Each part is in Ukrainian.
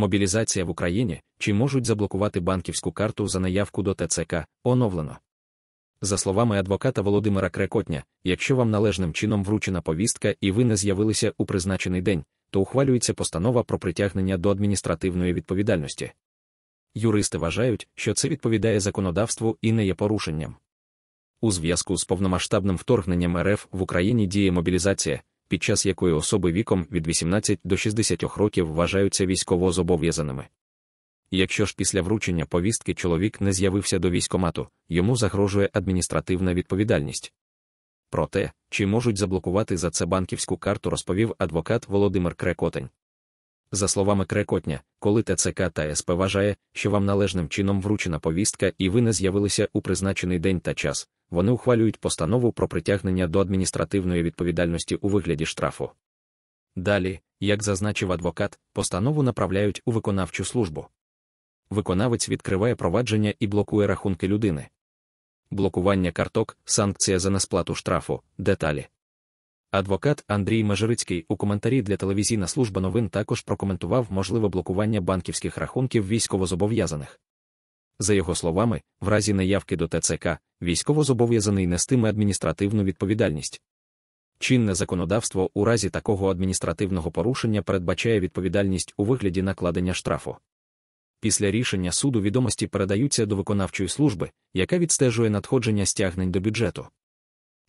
мобілізація в Україні чи можуть заблокувати банківську карту за наявку до ТЦК оновлено. За словами адвоката Володимира Крекотня, якщо вам належним чином вручена повістка і ви не з'явилися у призначений день, то ухвалюється постанова про притягнення до адміністративної відповідальності. Юристи вважають, що це відповідає законодавству і не є порушенням. У зв'язку з повномасштабним вторгненням РФ в Україні діє мобілізація, під час якої особи віком від 18 до 60 років вважаються військовозобов'язаними. Якщо ж після вручення повістки чоловік не з'явився до військомату, йому загрожує адміністративна відповідальність. Про те, чи можуть заблокувати за це банківську карту, розповів адвокат Володимир Крекотень. За словами Крекотня, коли ТЦК та СП вважає, що вам належним чином вручена повістка і ви не з'явилися у призначений день та час, вони ухвалюють постанову про притягнення до адміністративної відповідальності у вигляді штрафу. Далі, як зазначив адвокат, постанову направляють у виконавчу службу. Виконавець відкриває провадження і блокує рахунки людини. Блокування карток, санкція за несплату штрафу, деталі. Адвокат Андрій Межирицький у коментарі для телевізійна служба новин також прокоментував можливе блокування банківських рахунків військовозобов'язаних. За його словами, в разі наявки до ТЦК військово зобов'язаний нестиме адміністративну відповідальність. Чинне законодавство у разі такого адміністративного порушення передбачає відповідальність у вигляді накладення штрафу. Після рішення суду відомості передаються до виконавчої служби, яка відстежує надходження стягнень до бюджету.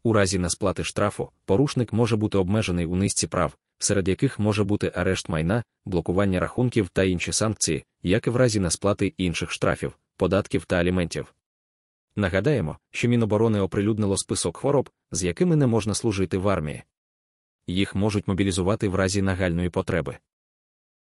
У разі несплати штрафу порушник може бути обмежений у низці прав, серед яких може бути арешт майна, блокування рахунків та інші санкції, як і в разі несплати інших штрафів податків та аліментів. Нагадаємо, що Міноборони оприлюднило список хвороб, з якими не можна служити в армії. Їх можуть мобілізувати в разі нагальної потреби.